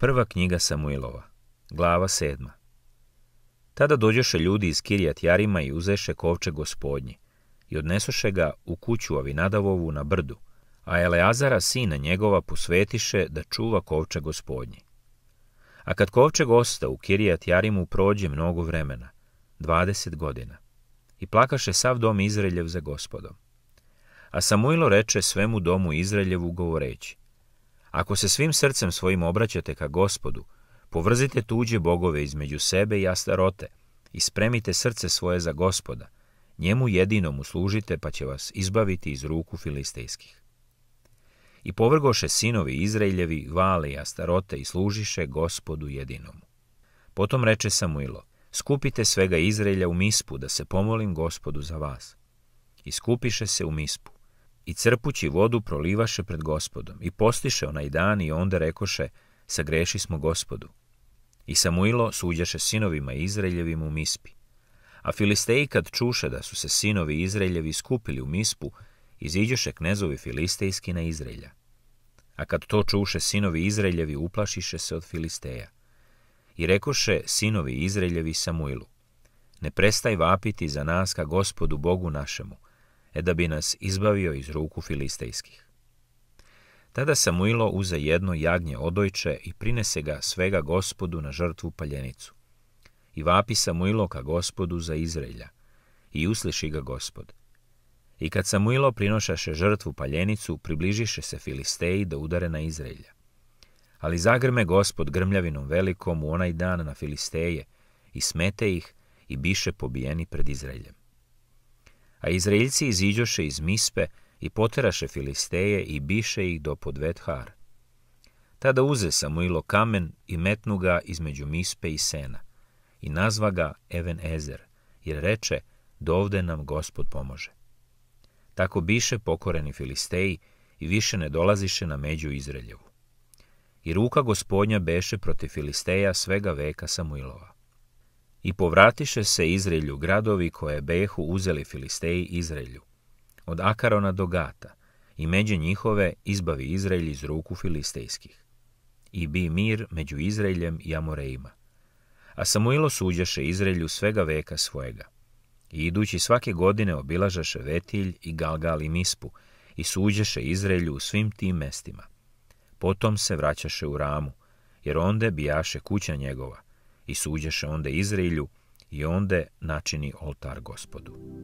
Prva knjiga Samuilova, glava sedma. Tada dođeše ljudi iz Kirijat Jarima i uzeše kovče gospodnji i odnesoše ga u kuću Avinadavovu na brdu, a Eleazara sina njegova posvetiše da čuva kovče gospodnji. A kad kovče gosta u Kirijat Jarimu prođe mnogo vremena, 20 godina, i plakaše sav dom Izraeljev za gospodom. A Samuilo reče svemu domu Izraeljevu govoreći, Ako se svim srcem svojim obraćate ka gospodu, povrzite tuđe bogove između sebe i astarote i spremite srce svoje za gospoda. Njemu jedinom uslužite pa će vas izbaviti iz ruku filistejskih. I povrgoše sinovi Izraeljevi vale i astarote i služiše gospodu jedinomu. Potom reče Samuilo, skupite svega Izraelja u mispu da se pomolim gospodu za vas. I skupiše se u mispu i crpući vodu prolivaše pred gospodom. I postiše onaj dan i onda rekoše, sagreši smo gospodu. I Samuilo suđaše sinovima Izraeljevim u Mispi. A Filisteji kad čuše da su se sinovi Izraeljevi skupili u Mispu, iziđoše knezovi Filistejski na Izraelja. A kad to čuše sinovi Izraeljevi, uplašiše se od Filisteja. I rekoše sinovi Izraeljevi Samuilu, ne prestaj vapiti za nas ka gospodu Bogu našemu, e da bi nas izbavio iz ruku filistejskih. Tada Samuilo uze jedno jagnje odojče i prinese ga svega gospodu na žrtvu paljenicu. I vapi Samuilo ka gospodu za Izraelja, i usliši ga gospod. I kad Samuilo prinošaše žrtvu paljenicu, približiše se Filisteji da udare na Izraelja. Ali zagrme gospod grmljavinom velikom u onaj dan na Filisteje i smete ih i biše pobijeni pred Izraeljem. A Izraelci iziđoše iz Mispe i poteraše Filisteje i biše ih do Podvethar. Tada uze Samuilo kamen i metnu ga između Mispe i Sena i nazva ga Even Ezer, jer reče, dovde nam gospod pomože. Tako biše pokoreni Filisteji i više ne dolaziše na među Izraeljevu. I ruka gospodnja beše protiv Filisteja svega veka Samuilova. I povratiše se Izraelju gradovi koje behu uzeli Filisteji Izraelju, od Akarona do Gata, i među njihove izbavi Izraelj iz ruku filistejskih. I bi mir među Izraeljem i Amorejima. A Samuilo suđeše Izraelju svega veka svojega. I idući svake godine obilažaše Vetilj i Galgal i Mispu i suđeše Izraelju u svim tim mestima. Potom se vraćaše u Ramu, jer onde bijaše kuća njegova, i suđeše onda Izrailju i onda načini oltar gospodu.